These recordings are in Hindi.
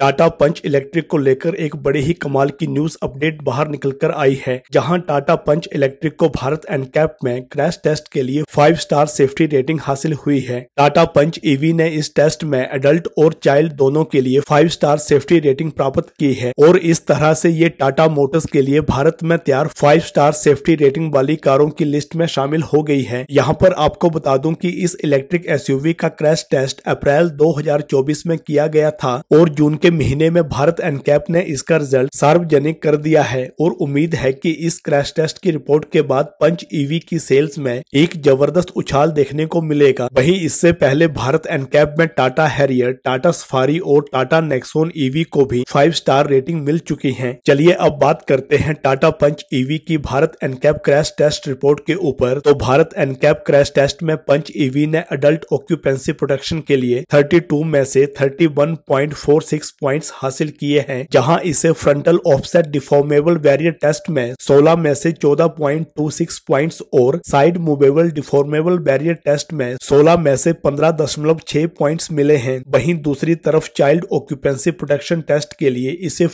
टाटा पंच इलेक्ट्रिक को लेकर एक बड़े ही कमाल की न्यूज अपडेट बाहर निकल कर आई है जहां टाटा पंच इलेक्ट्रिक को भारत एंड कैप में क्रैश टेस्ट के लिए फाइव स्टार सेफ्टी रेटिंग हासिल हुई है टाटा पंच ईवी ने इस टेस्ट में एडल्ट और चाइल्ड दोनों के लिए फाइव स्टार सेफ्टी रेटिंग प्राप्त की है और इस तरह से ये टाटा मोटर्स के लिए भारत में तैयार फाइव स्टार सेफ्टी रेटिंग वाली कारों की लिस्ट में शामिल हो गई है यहाँ पर आपको बता दूँ की इस इलेक्ट्रिक एस का क्रैश टेस्ट अप्रैल दो में किया गया था और जून के महीने में भारत एनकैप ने इसका रिजल्ट सार्वजनिक कर दिया है और उम्मीद है कि इस क्रैश टेस्ट की रिपोर्ट के बाद पंच ईवी की सेल्स में एक जबरदस्त उछाल देखने को मिलेगा वहीं इससे पहले भारत एनकैप में टाटा हैरियर टाटा सफारी और टाटा नेक्सोन ईवी को भी फाइव स्टार रेटिंग मिल चुकी है चलिए अब बात करते हैं टाटा पंच ईवी की Bharat NCAP crash test report के ऊपर तो भारत एनकैप क्रैश टेस्ट में पंच ईवी ने अडल्ट ऑक्यूपेंसी प्रोटेक्शन के लिए थर्टी में से थर्टी पॉइंट्स हासिल किए हैं जहां इसे frontal offset deformable barrier test में 16 में से 14.26 पॉइंट्स और side movable deformable barrier test में 16 में से 15.6 पॉइंट्स मिले हैं वहीं दूसरी तरफ चाइल्ड ऑक्यूपेंसी प्रोटेक्शन टेस्ट के लिए इसे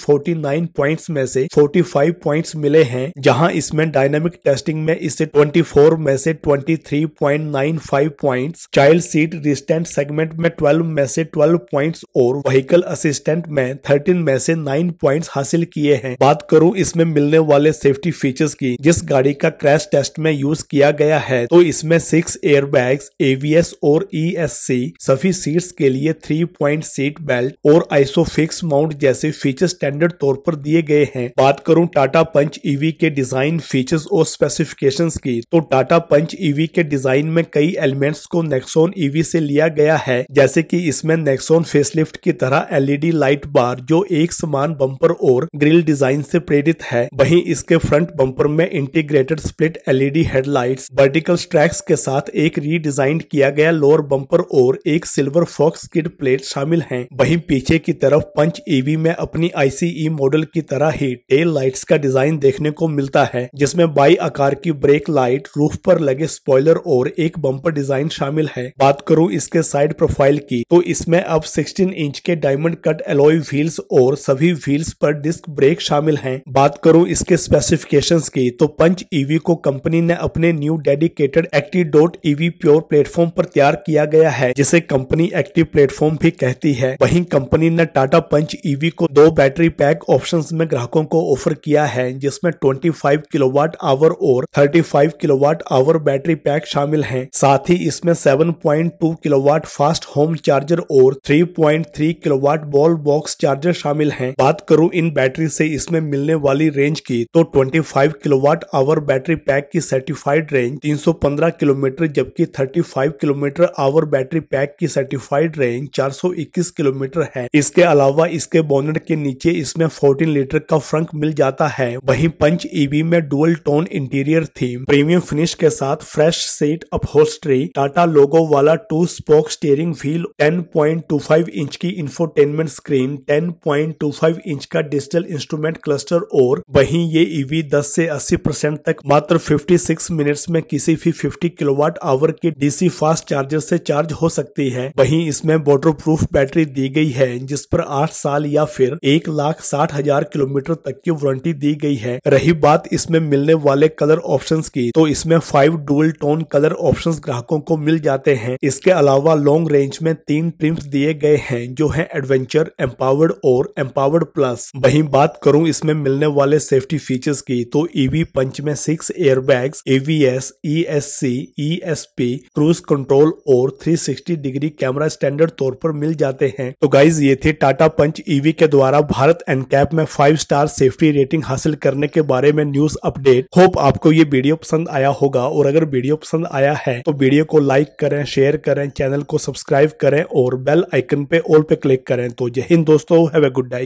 नाइन प्वाइंट में से फाइव पॉइंट्स मिले हैं जहाँ इसमें डायनेमिक टेस्टिंग में इसे फोर में से five points child seat restraint segment में ट्वेल्व में से ट्वेल्व पॉइंट्स और व्हीकल असिस्टेंट इवेंट में 13 में से 9 पॉइंट्स हासिल किए हैं बात करूं इसमें मिलने वाले सेफ्टी फीचर्स की जिस गाड़ी का क्रैश टेस्ट में यूज किया गया है तो इसमें सिक्स एयरबैग्स एवीएस और ईएससी e सभी सीट्स के लिए थ्री पॉइंट सीट बेल्ट और आइसोफिक्स माउंट जैसे फीचर स्टैंडर्ड तौर पर दिए गए हैं बात करूं टाटा पंच ईवी के डिजाइन फीचर्स और स्पेसिफिकेशन की तो टाटा पंच ईवी के डिजाइन में कई एलिमेंट्स को नेक्सोन ईवी e से लिया गया है जैसे की इसमें नेक्सोन फेसलिफ्ट की तरह LED light e light bar जो एक समान बम्पर और ग्रिल डिजाइन से प्रेरित है वहीं इसके फ्रंट बम्पर में integrated split LED headlights vertical strakes के साथ एक रीडिजाइन किया गया लोअर बम्पर और एक सिल्वर फॉक्स किड प्लेट शामिल है वही पीछे की तरफ पंच ईवी में अपनी आईसीई मॉडल की तरह ही टेल लाइट्स का डिजाइन देखने को मिलता है जिसमे बाई आकार की ब्रेक लाइट रूफ पर लगे स्पॉयलर और एक बम्पर डिजाइन शामिल है बात करूं इसके साइड प्रोफाइल की तो इसमें अब 16 इंच के डायमंड कट एलोई व्हील्स और सभी व्हील्स पर डिस्क ब्रेक शामिल हैं बात करूं इसके स्पेसिफिकेशंस की तो पंच ईवी e को कंपनी ने अपने new dedicated active dot EV pure platform पर तैयार किया गया है जिसे कंपनी एक्टिव प्लेटफॉर्म भी कहती है वहीं कंपनी ने टाटा पंच ईवी को दो बैटरी पैक ऑप्शन में ग्राहकों को ऑफर किया है जिसमे ट्वेंटी फाइव किलोवाट आवर और thirty five kilowatt hour battery pack शामिल है साथ ही इसमें seven point two kilowatt fast home charger और three point three kilowatt ball out box charger शामिल हैं। बात करूं इन बैटरी से इसमें मिलने वाली रेंज की तो 25 किलोवाट आवर बैटरी पैक की सर्टिफाइड रेंज 315 किलोमीटर जबकि 35 किलोमीटर आवर बैटरी पैक की सर्टिफाइड रेंज 421 किलोमीटर है इसके अलावा इसके बोनेट के नीचे इसमें फोर्टीन लीटर का फ्रंक मिल जाता है वही पंच ईवी e में dual tone interior theme premium finish के साथ fresh seat upholstery Tata logo वाला two spoke steering wheel 10.25 inch की इन्फोटेनमेंट स्क्रीन 10.25 इंच का डिजिटल इंस्ट्रूमेंट क्लस्टर और वहीं ये ईवी e 10 से 80 परसेंट तक मात्र 56 मिनट्स में किसी भी 50 किलोवाट आवर के डीसी फास्ट चार्जर से चार्ज हो सकती है वहीं इसमें वाटर प्रूफ बैटरी दी गई है जिस पर आठ साल या फिर एक लाख साठ हजार किलोमीटर तक की वारंटी दी गई है रही बात इसमें मिलने वाले कलर ऑप्शन की तो इसमें five dual tone colour option ग्राहकों को मिल जाते हैं इसके अलावा लॉन्ग रेंज में तीन ट्रिम्स दिए गए हैं जो है एडवेंचर एम्पावर्ड और एम्पावर्ड प्लस वही बात करूं इसमें मिलने वाले सेफ्टी फीचर्स की तो ईवी e पंच में six airbags AVS ESC ESP cruise control और 360 डिग्री कैमरा स्टैंडर्ड तौर पर मिल जाते हैं तो गाइज ये थे टाटा पंच ईवी के द्वारा भारत एनकैप में फाइव स्टार सेफ्टी रेटिंग हासिल करने के बारे में न्यूज अपडेट होप आपको ये वीडियो पसंद आया होगा और अगर वीडियो पसंद आया है तो वीडियो को लाइक करें शेयर करें चैनल को सब्सक्राइब करें और बेल आइकन पे ऑल पे क्लिक करें तो जय इन दोस्तों हैव अ गुड डे